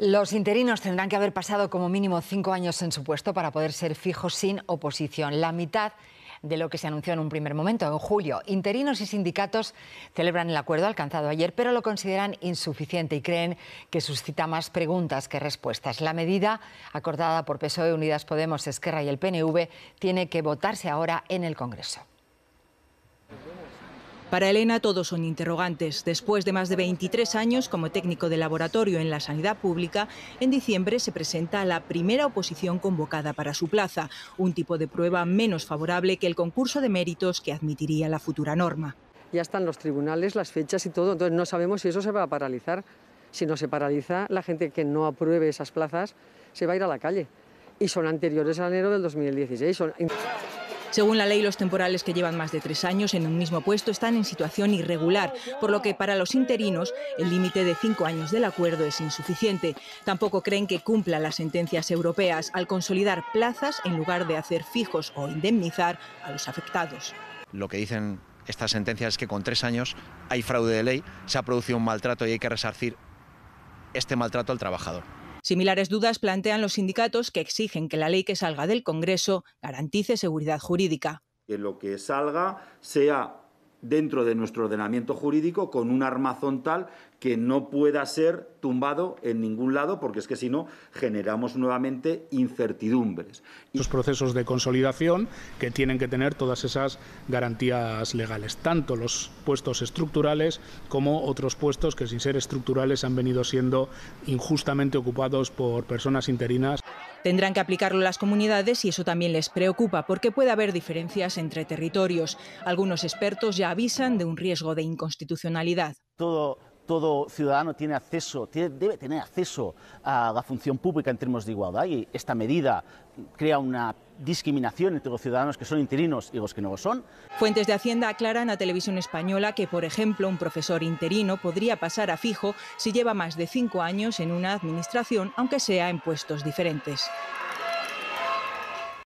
Los interinos tendrán que haber pasado como mínimo cinco años en su puesto para poder ser fijos sin oposición. La mitad de lo que se anunció en un primer momento, en julio. Interinos y sindicatos celebran el acuerdo alcanzado ayer, pero lo consideran insuficiente y creen que suscita más preguntas que respuestas. La medida acordada por PSOE, Unidas Podemos, Esquerra y el PNV tiene que votarse ahora en el Congreso. Para Elena todos son interrogantes. Después de más de 23 años como técnico de laboratorio en la sanidad pública, en diciembre se presenta la primera oposición convocada para su plaza, un tipo de prueba menos favorable que el concurso de méritos que admitiría la futura norma. Ya están los tribunales, las fechas y todo, entonces no sabemos si eso se va a paralizar. Si no se paraliza, la gente que no apruebe esas plazas se va a ir a la calle. Y son anteriores a enero del 2016. Según la ley, los temporales que llevan más de tres años en un mismo puesto están en situación irregular, por lo que para los interinos el límite de cinco años del acuerdo es insuficiente. Tampoco creen que cumplan las sentencias europeas al consolidar plazas en lugar de hacer fijos o indemnizar a los afectados. Lo que dicen estas sentencias es que con tres años hay fraude de ley, se ha producido un maltrato y hay que resarcir este maltrato al trabajador. Similares dudas plantean los sindicatos que exigen que la ley que salga del Congreso garantice seguridad jurídica. Que lo que salga sea dentro de nuestro ordenamiento jurídico con un armazón tal que no pueda ser tumbado en ningún lado, porque es que si no generamos nuevamente incertidumbres. Los procesos de consolidación que tienen que tener todas esas garantías legales, tanto los puestos estructurales como otros puestos que sin ser estructurales han venido siendo injustamente ocupados por personas interinas. Tendrán que aplicarlo las comunidades y eso también les preocupa porque puede haber diferencias entre territorios. Algunos expertos ya avisan de un riesgo de inconstitucionalidad. Todo todo ciudadano tiene acceso, debe tener acceso a la función pública en términos de igualdad y esta medida crea una discriminación entre los ciudadanos que son interinos y los que no lo son. Fuentes de Hacienda aclaran a Televisión Española que, por ejemplo, un profesor interino podría pasar a fijo si lleva más de cinco años en una administración, aunque sea en puestos diferentes.